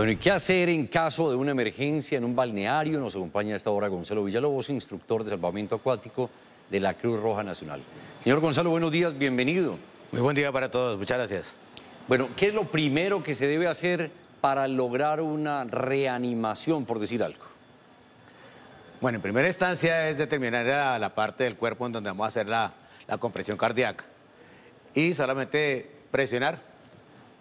Bueno, ¿y qué hacer en caso de una emergencia en un balneario? Nos acompaña a esta hora Gonzalo Villalobos, instructor de salvamento acuático de la Cruz Roja Nacional. Señor Gonzalo, buenos días, bienvenido. Muy buen día para todos, muchas gracias. Bueno, ¿qué es lo primero que se debe hacer para lograr una reanimación, por decir algo? Bueno, en primera instancia es determinar la, parte del cuerpo en donde vamos a hacer la compresión cardíaca y solamente presionar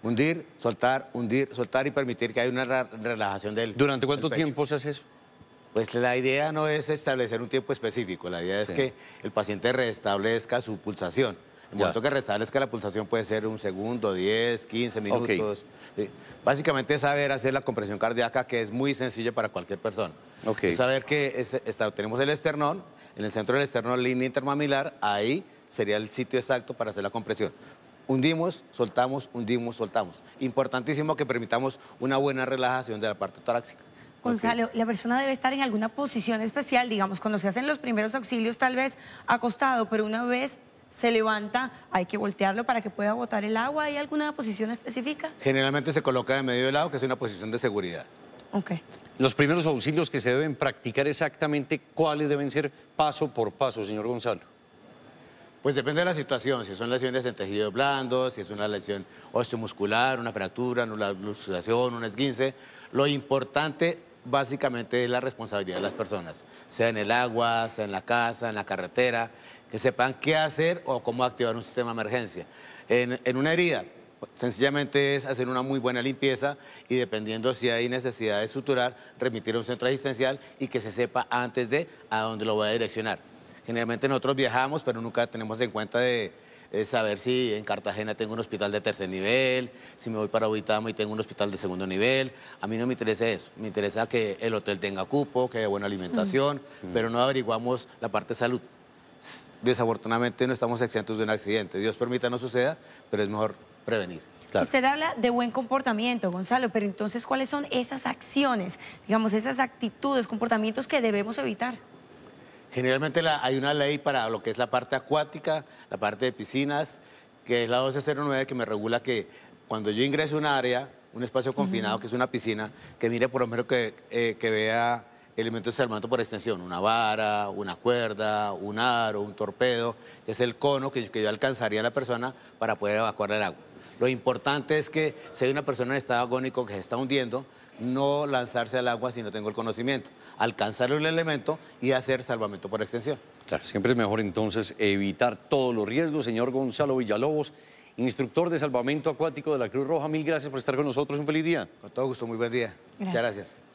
Hundir, soltar, hundir, soltar y permitir que haya una relajación del. ¿Durante cuánto tiempo se hace eso? Pues la idea no es establecer un tiempo específico, la idea es que el paciente restablezca su pulsación. En momento que restablezca la pulsación puede ser un segundo, 10, 15 minutos. Básicamente es saber hacer la compresión cardíaca, que es muy sencillo para cualquier persona. saber que tenemos el esternón, en el centro del esternón, línea intermamilar, ahí sería el sitio exacto para hacer la compresión hundimos, soltamos, hundimos, soltamos. Importantísimo que permitamos una buena relajación de la parte torácica. Gonzalo, la persona debe estar en alguna posición especial, digamos, cuando se hacen los primeros auxilios, tal vez acostado, pero una vez se levanta, hay que voltearlo para que pueda botar el agua. ¿Hay alguna posición específica? Generalmente se coloca de medio del agua, que es una posición de seguridad. Ok. Los primeros auxilios que se deben practicar exactamente, ¿cuáles deben ser paso por paso, señor Gonzalo? Pues depende de la situación, si son lesiones en tejido blando, si es una lesión osteomuscular, una fractura, una luxación, un esguince. Lo importante básicamente es la responsabilidad de las personas, sea en el agua, sea en la casa, en la carretera, que sepan qué hacer o cómo activar un sistema de emergencia. En, en una herida, sencillamente es hacer una muy buena limpieza y dependiendo si hay necesidad de suturar, remitir a un centro asistencial y que se sepa antes de a dónde lo voy a direccionar. Generalmente nosotros viajamos, pero nunca tenemos en cuenta de, saber si en Cartagena tengo un hospital de tercer nivel, si me voy para Uitamo y tengo un hospital de segundo nivel. A mí no me interesa eso, me interesa que el hotel tenga cupo, que haya buena alimentación, mm. Mm. pero no averiguamos la parte de salud. Desafortunadamente no estamos exentos de un accidente. Dios permita no suceda, pero es mejor prevenir. Usted habla de buen comportamiento, Gonzalo, pero entonces, ¿cuáles son esas acciones, digamos, esas actitudes, comportamientos que debemos evitar? Generalmente hay una ley para lo que es la parte acuática, la parte de piscinas, que es la 1209 que me regula que cuando yo ingrese a un área, un espacio confinado, que es una piscina, que mire por lo menos que, eh, vea elementos de armamento por extensión, una vara, una cuerda, un aro, un torpedo, que es el cono que, que yo alcanzaría a la persona para poder evacuar el agua. Lo importante es que si hay una persona en estado agónico que se está hundiendo, no lanzarse al agua si no tengo el conocimiento, alcanzar el elemento y hacer salvamento por extensión. Claro, siempre es mejor entonces evitar todos los riesgos. Señor Gonzalo Villalobos, instructor de salvamento acuático de la Cruz Roja, mil gracias por estar con nosotros. Un feliz día. Con todo gusto, muy buen día. Muchas gracias.